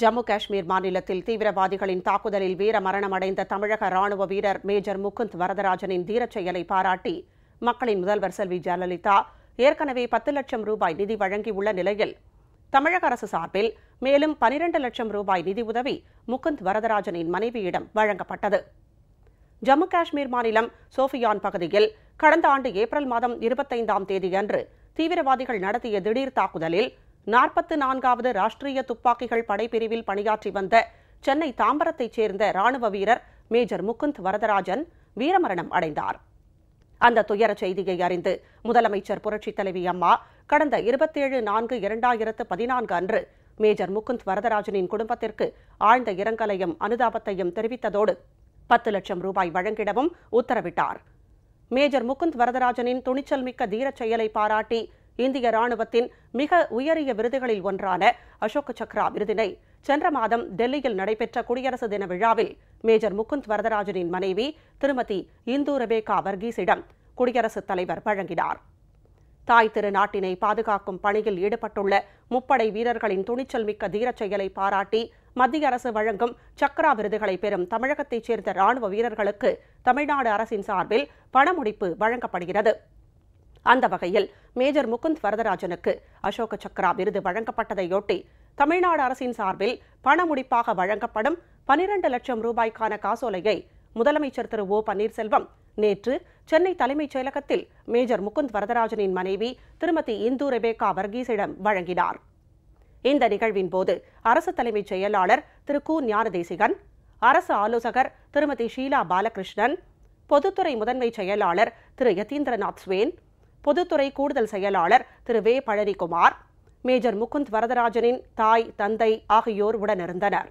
ஜம்மு காஷ்மீர் மாநிலத்தில் தீவிரவாதிகளின் தாக்குதலில் வீர மரணமடைந்த தமிழக ராணுவ வீரர் மேஜர் முகுந்த் வரதராஜனின் தீரச் செயலை பாராட்டி மக்களின் முதல்வர் செல்வி ஜெயலலிதா ஏற்கனவே பத்து லட்சம் ரூபாய் நிதி வழங்கியுள்ள நிலையில் தமிழக அரசு சார்பில் மேலும் பனிரண்டு லட்சம் ரூபாய் நிதி உதவி முகுந்த் வரதராஜனின் மனைவியிடம் வழங்கப்பட்டது ஜம்மு காஷ்மீர் மாநிலம் சோஃபியான் பகுதியில் கடந்த ஆண்டு ஏப்ரல் மாதம் இருபத்தைந்தாம் தேதியன்று தீவிரவாதிகள் நடத்திய திடீர் தாக்குதலில் நாற்பத்து நான்காவது ராஷ்டிரிய துப்பாக்கிகள் படைப்பிரிவில் பணியாற்றி வந்த சென்னை தாம்பரத்தைச் சேர்ந்த ராணுவ வீரர் மேஜர் முகுந்த் வரதராஜன் வீரமரணம் அடைந்தார் அந்த துயரச் செய்தியை அறிந்து முதலமைச்சர் புரட்சித் தலைவி அம்மா கடந்த இருபத்தேழு நான்கு இரண்டாயிரத்து பதினான்கு அன்று மேஜர் முகுந்த் வரதராஜனின் குடும்பத்திற்கு ஆழ்ந்த இரங்கலையும் அனுதாபத்தையும் தெரிவித்ததோடு பத்து லட்சம் ரூபாய் வழங்கிடவும் உத்தரவிட்டார் மேஜர் முகுந்த் வரதராஜனின் துணிச்சல் மிக்க தீரச் செயலை பாராட்டி இந்திய ராணுவத்தின் மிக உயரிய விருதுகளில் ஒன்றான அசோக் சக்ரா விருதினை சென்ற மாதம் டெல்லியில் நடைபெற்ற குடியரசு தின விழாவில் மேஜர் முகுந்த் வரதராஜனின் மனைவி திருமதி இந்து ரபேகா வர்கீஸிடம் குடியரசுத் தலைவர் வழங்கினார் தாய் திருநாட்டினை பாதுகாக்கும் பணியில் ஈடுபட்டுள்ள முப்படை வீரர்களின் துணிச்சல் மிக்க தீரச் செயலை பாராட்டி மத்திய அரசு வழங்கும் சக்ரா விருதுகளை பெறும் தமிழகத்தைச் சேர்ந்த ராணுவ வீரர்களுக்கு தமிழ்நாடு அரசின் சார்பில் பணமுடிப்பு வழங்கப்படுகிறது அந்த வகையில் மேஜர் முகுந்த் வரதராஜனுக்கு அசோக சக்ரா விருது வழங்கப்பட்டதையொட்டி தமிழ்நாடு அரசின் சார்பில் பண முடிப்பாக வழங்கப்படும் பனிரண்டு லட்சம் ரூபாய்க்கான காசோலையை முதலமைச்சர் திரு ஓ பன்னீர்செல்வம் நேற்று சென்னை தலைமைச் செயலகத்தில் மேஜர் முகுந்த் வரதராஜனின் மனைவி திருமதி இந்து ரெபேகா வர்கீஸிடம் வழங்கினார் இந்த நிகழ்வின் போது அரசு தலைமைச் செயலாளர் திரு கு ஞானதேசிகன் அரசு ஆலோசகர் திருமதி ஷீலா பாலகிருஷ்ணன் பொதுத்துறை முதன்மை செயலாளர் திரு யதீந்திரநாத் ஸ்வேன் பொதுத்துறை கூடுதல் செயலாளர் திரு வே பழனிக்குமார் மேஜர் முகுந்த் வரதராஜனின் தாய் தந்தை ஆகியோர் உடனிருந்தனர்